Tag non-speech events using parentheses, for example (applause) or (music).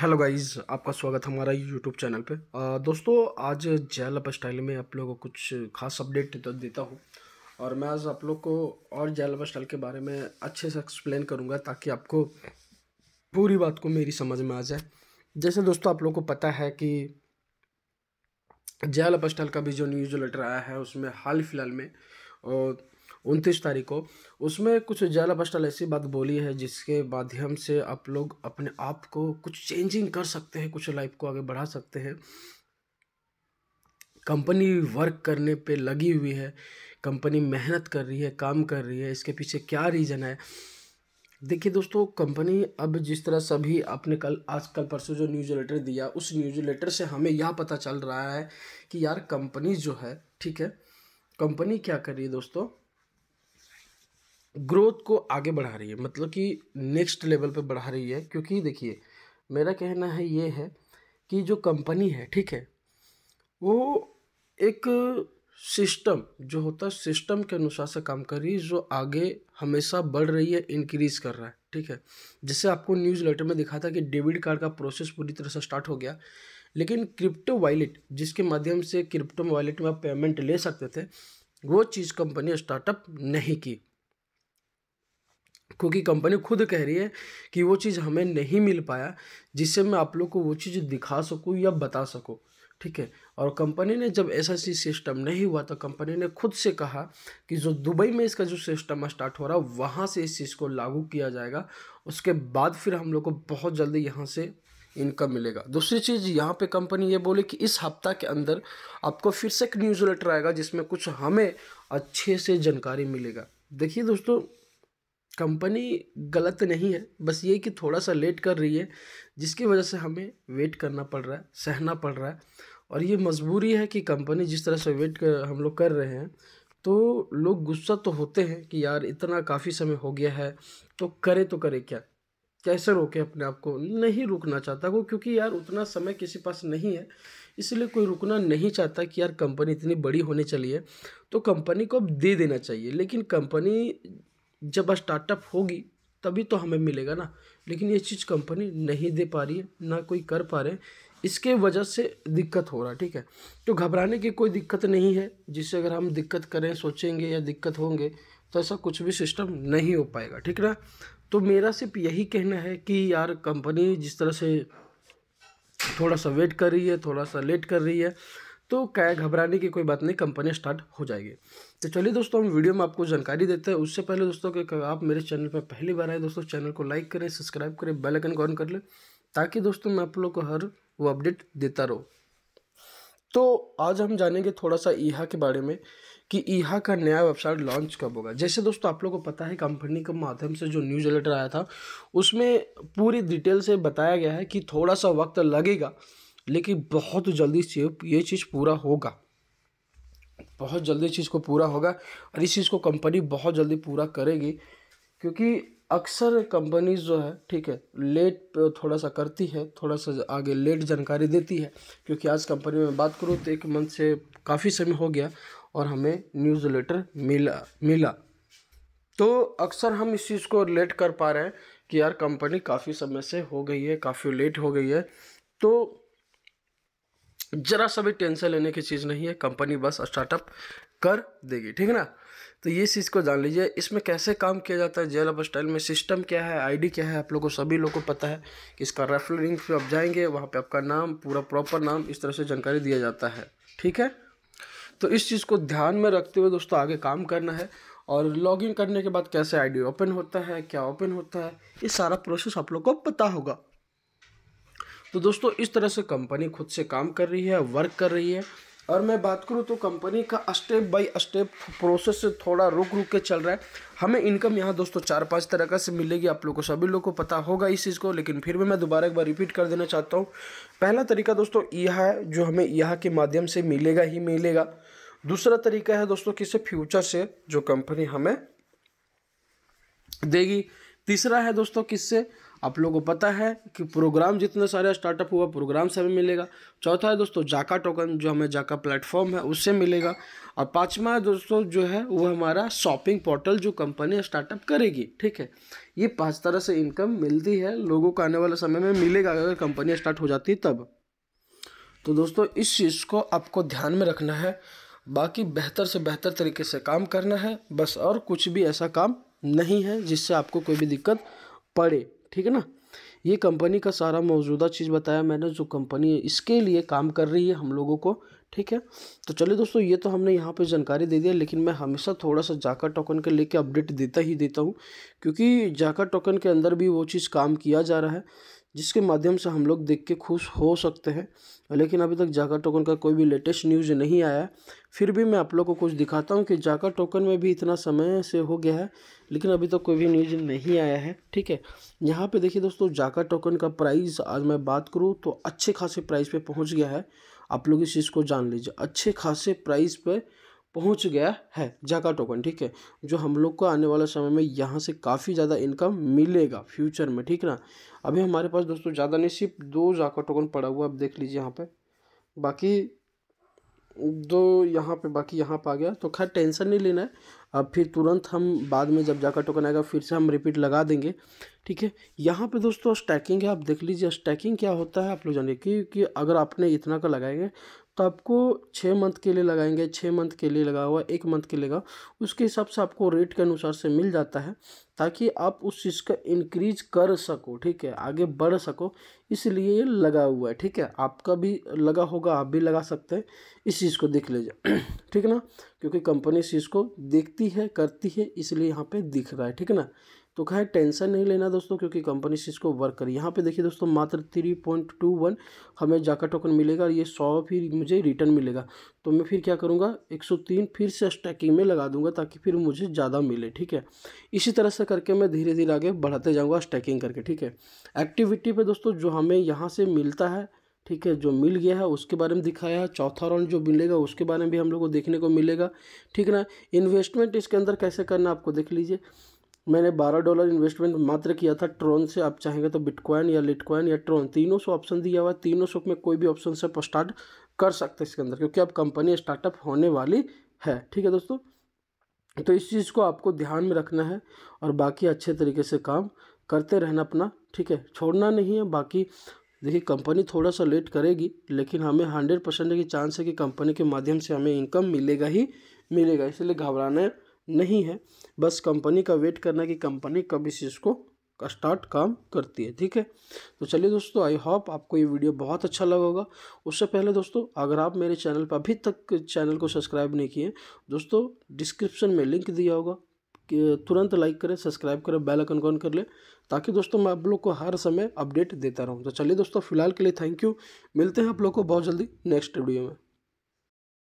hello guys आपका स्वागत हमारा यूट्यूब चैनल पे आ, दोस्तों आज जेल अप स्टाइल में आप लोगों को कुछ खास अपडेट तो देता हूँ और मैं आज आप लोग को और जेल अप स्टाइल के बारे में अच्छे से एक्सप्लेन करूँगा ताकि आपको पूरी बात को मेरी समझ में आ जाए जैसे दोस्तों आप लोग को पता है कि जेल अप स्टाइल का भी जो न्यूज लेटर आया है उसमें हाल फिलहाल में और उनतीस तारीख को उसमें कुछ उजाला बस्टल ऐसी बात बोली है जिसके माध्यम से आप लोग अपने आप को कुछ चेंजिंग कर सकते हैं कुछ लाइफ को आगे बढ़ा सकते हैं कंपनी वर्क करने पे लगी हुई है कंपनी मेहनत कर रही है काम कर रही है इसके पीछे क्या रीज़न है देखिए दोस्तों कंपनी अब जिस तरह सभी आपने कल आजकल परसों जो न्यूज लेटर दिया उस न्यूज लेटर से हमें यह पता चल रहा है कि यार कंपनी जो है ठीक है कंपनी क्या कर रही है दोस्तों ग्रोथ को आगे बढ़ा रही है मतलब कि नेक्स्ट लेवल पे बढ़ा रही है क्योंकि देखिए मेरा कहना है ये है कि जो कंपनी है ठीक है वो एक सिस्टम जो होता है सिस्टम के अनुसार से काम कर रही है जो आगे हमेशा बढ़ रही है इंक्रीज़ कर रहा है ठीक है जैसे आपको न्यूज़ लेटर में दिखा था कि डेबिट कार्ड का प्रोसेस पूरी तरह से स्टार्ट हो गया लेकिन क्रिप्टो वॉलेट जिसके माध्यम से क्रिप्टो वॉलेट में आप पेमेंट ले सकते थे वो चीज़ कंपनी स्टार्टअप नहीं की क्योंकि कंपनी खुद कह रही है कि वो चीज़ हमें नहीं मिल पाया जिससे मैं आप लोग को वो चीज़ दिखा सकूँ या बता सकूँ ठीक है और कंपनी ने जब ऐसा चीज सिस्टम नहीं हुआ तो कंपनी ने खुद से कहा कि जो दुबई में इसका जो सिस्टम स्टार्ट हो रहा है वहाँ से इस चीज़ को लागू किया जाएगा उसके बाद फिर हम लोग को बहुत जल्दी यहाँ से इनकम मिलेगा दूसरी चीज़ यहाँ पे कंपनी ये बोली कि इस हफ्ता के अंदर आपको फिर से एक न्यूज़ लेटर आएगा जिसमें कुछ हमें अच्छे से जानकारी मिलेगा देखिए दोस्तों कंपनी गलत नहीं है बस ये कि थोड़ा सा लेट कर रही है जिसकी वजह से हमें वेट करना पड़ रहा है सहना पड़ रहा है और ये मजबूरी है कि कंपनी जिस तरह से वेट कर, हम लोग कर रहे हैं तो लोग गुस्सा तो होते हैं कि यार इतना काफ़ी समय हो गया है तो करे तो करे क्या कैसे रोके अपने आप को नहीं रुकना चाहता वो क्योंकि यार उतना समय किसी पास नहीं है इसलिए कोई रुकना नहीं चाहता कि यार कंपनी इतनी बड़ी होने चली है तो कंपनी को अब दे देना चाहिए लेकिन कंपनी जब स्टार्टअप होगी तभी तो हमें मिलेगा ना लेकिन ये चीज़ कंपनी नहीं दे पा रही है ना कोई कर पा रहे हैं इसके वजह से दिक्कत हो रहा है ठीक है तो घबराने की कोई दिक्कत नहीं है जिससे अगर हम दिक्कत करें सोचेंगे या दिक्कत होंगे तो ऐसा कुछ भी सिस्टम नहीं हो पाएगा ठीक ना तो मेरा सिर्फ यही कहना है कि यार कंपनी जिस तरह से थोड़ा सा वेट कर रही है थोड़ा सा लेट कर रही है तो क्या घबराने की कोई बात नहीं कंपनी स्टार्ट हो जाएगी तो चलिए दोस्तों हम वीडियो में आपको जानकारी देते हैं उससे पहले दोस्तों कि आप मेरे चैनल पर पहली बार आए दोस्तों चैनल को लाइक करें सब्सक्राइब करें बेल आइकन को ऑन कर लें ताकि दोस्तों मैं आप लोग को हर वो अपडेट देता रहूँ तो आज हम जानेंगे थोड़ा सा ईहा के बारे में कि ईहा का नया वेबसाइट लॉन्च कब होगा जैसे दोस्तों आप लोग को पता है कंपनी के माध्यम से जो न्यूज लेटर आया था उसमें पूरी डिटेल से बताया गया है कि थोड़ा सा वक्त लगेगा लेकिन बहुत जल्दी से ये चीज़ पूरा होगा बहुत जल्दी चीज़ को पूरा होगा और इस चीज़ को कंपनी बहुत जल्दी पूरा करेगी क्योंकि अक्सर कंपनीज जो है ठीक है लेट थोड़ा सा करती है थोड़ा सा आगे लेट जानकारी देती है क्योंकि आज कंपनी में बात करूँ तो एक मंथ से काफ़ी समय हो गया और हमें न्यूज़ लेटर मिला मिला तो अक्सर हम इस चीज़ को लेट कर पा रहे हैं कि यार कंपनी काफ़ी समय से हो गई है काफ़ी लेट हो गई है तो जरा सा भी टेंशन लेने की चीज़ नहीं है कंपनी बस स्टार्टअप कर देगी ठीक है ना तो ये चीज़ को जान लीजिए इसमें कैसे काम किया जाता है जेल स्टाइल में सिस्टम क्या है आईडी क्या है आप लोगों को सभी लोगों को पता है कि इसका रेफरल लिंक पे आप जाएंगे वहाँ पे आपका नाम पूरा प्रॉपर नाम इस तरह से जानकारी दिया जाता है ठीक है तो इस चीज़ को ध्यान में रखते हुए दोस्तों आगे काम करना है और लॉगिन करने के बाद कैसे आई ओपन होता है क्या ओपन होता है ये सारा प्रोसेस आप लोग को पता होगा तो दोस्तों इस तरह से कंपनी खुद से काम कर रही है वर्क कर रही है और मैं बात करूँ तो कंपनी का स्टेप बाय स्टेप प्रोसेस से थोड़ा रुक रुक के चल रहा है हमें इनकम यहाँ दोस्तों चार पांच तरह का से मिलेगी आप लोग को सभी लोग को पता होगा इस चीज़ को लेकिन फिर भी मैं दोबारा एक बार रिपीट कर देना चाहता हूँ पहला तरीका दोस्तों यह है जो हमें यह के माध्यम से मिलेगा ही मिलेगा दूसरा तरीका है दोस्तों किसी फ्यूचर से जो कंपनी हमें देगी तीसरा है दोस्तों किससे आप लोगों को पता है कि प्रोग्राम जितने सारे स्टार्टअप हुआ प्रोग्राम से हमें मिलेगा चौथा है दोस्तों जाका टोकन जो हमें जाका प्लेटफॉर्म है उससे मिलेगा और पाँचवा है दोस्तों जो है वो हमारा शॉपिंग पोर्टल जो कंपनी स्टार्टअप करेगी ठीक है ये पाँच तरह से इनकम मिलती है लोगों को आने वाले समय में मिलेगा अगर कंपनी स्टार्ट हो जाती तब तो दोस्तों इस चीज़ को आपको ध्यान में रखना है बाकी बेहतर से बेहतर तरीके से काम करना है बस और कुछ भी ऐसा काम नहीं है जिससे आपको कोई भी दिक्कत पड़े ठीक है ना ये कंपनी का सारा मौजूदा चीज़ बताया मैंने जो कंपनी इसके लिए काम कर रही है हम लोगों को ठीक है तो चलिए दोस्तों ये तो हमने यहाँ पे जानकारी दे दिया लेकिन मैं हमेशा थोड़ा सा जाका टोकन के लेके अपडेट देता ही देता हूँ क्योंकि जाका टोकन के अंदर भी वो चीज़ काम किया जा रहा है जिसके माध्यम से हम लोग देख के खुश हो सकते हैं लेकिन अभी तक जाका टोकन का कोई भी लेटेस्ट न्यूज़ नहीं आया है फिर भी मैं आप लोग को कुछ दिखाता हूँ कि जाका टोकन में भी इतना समय से हो गया है लेकिन अभी तक तो कोई भी न्यूज़ नहीं आया है ठीक है यहाँ पे देखिए दोस्तों जाका टोकन का प्राइस आज मैं बात करूँ तो अच्छे खासे प्राइस पर पहुँच गया है आप लोग इस चीज़ को जान लीजिए अच्छे खासे प्राइस पर पहुंच गया है जाका टोकन ठीक है जो हम लोग को आने वाला समय में यहाँ से काफ़ी ज़्यादा इनकम मिलेगा फ्यूचर में ठीक ना अभी हमारे पास दोस्तों ज़्यादा नहीं सिर्फ दो जाका टोकन पड़ा हुआ आप देख लीजिए यहाँ पे बाकी दो यहाँ पे बाकी यहाँ पे आ गया तो खैर टेंशन नहीं लेना है अब फिर तुरंत हम बाद में जब जाकर टोकन आएगा फिर से हम रिपीट लगा देंगे ठीक है यहाँ पे दोस्तों स्टैकिंग है आप देख लीजिए स्टैकिंग क्या होता है आप लोग जानिए क्योंकि अगर आपने इतना का लगाएंगे तो आपको छः मंथ के लिए लगाएंगे छः मंथ के लिए लगा हुआ एक मंथ के लिए लगा उसके हिसाब से आपको रेट के अनुसार से मिल जाता है ताकि आप उस चीज़ का इंक्रीज कर सको ठीक है आगे बढ़ सको इसलिए ये लगा हुआ है ठीक है आपका भी लगा होगा आप भी लगा सकते हैं इस चीज़ को देख लीजिए (clears throat) ठीक ना क्योंकि कंपनी इस चीज़ को देखती है करती है इसलिए यहाँ पे दिख रहा है ठीक ना तो खैर टेंशन नहीं लेना दोस्तों क्योंकि कंपनी से इसको वर्क करी यहाँ पे देखिए दोस्तों मात्र थ्री पॉइंट टू वन हमें जाका टोकन मिलेगा और ये सौ फिर मुझे रिटर्न मिलेगा तो मैं फिर क्या करूँगा एक सौ तीन फिर से स्टैकिंग में लगा दूंगा ताकि फिर मुझे ज़्यादा मिले ठीक है इसी तरह से करके मैं धीरे धीरे आगे बढ़ाते जाऊँगा स्टैकिंग करके ठीक है एक्टिविटी पर दोस्तों जो हमें यहाँ से मिलता है ठीक है जो मिल गया है उसके बारे में दिखाया है चौथा राउंड जो मिलेगा उसके बारे में भी हम लोग को देखने को मिलेगा ठीक ना इन्वेस्टमेंट इसके अंदर कैसे करना आपको देख लीजिए मैंने 12 डॉलर इन्वेस्टमेंट मात्र किया था ट्रोन से आप चाहेंगे तो बिटकॉइन या लिटकॉइन या ट्रोन तीनों सौ ऑप्शन दिया हुआ है तीनों सौ में कोई भी ऑप्शन से आप स्टार्ट कर सकते हैं इसके अंदर क्योंकि अब कंपनी स्टार्टअप होने वाली है ठीक है दोस्तों तो इस चीज़ को आपको ध्यान में रखना है और बाकी अच्छे तरीके से काम करते रहना अपना ठीक है छोड़ना नहीं है बाकी देखिए कंपनी थोड़ा सा लेट करेगी लेकिन हमें हंड्रेड परसेंट की चांस है कि कंपनी के माध्यम से हमें इनकम मिलेगा ही मिलेगा इसलिए घबराने नहीं है बस कंपनी का वेट करना कि कंपनी कब इस चीज़ को स्टार्ट काम करती है ठीक है तो चलिए दोस्तों आई होप आपको ये वीडियो बहुत अच्छा लगा होगा उससे पहले दोस्तों अगर आप मेरे चैनल पर अभी तक चैनल को सब्सक्राइब नहीं किए दोस्तों डिस्क्रिप्शन में लिंक दिया होगा कि तुरंत लाइक करें सब्सक्राइब करें बेल आइकन ऑन कर ले ताकि दोस्तों मैं आप लोग को हर समय अपडेट देता रहूँ तो चलिए दोस्तों फिलहाल के लिए थैंक यू मिलते हैं आप लोग को बहुत जल्दी नेक्स्ट वीडियो में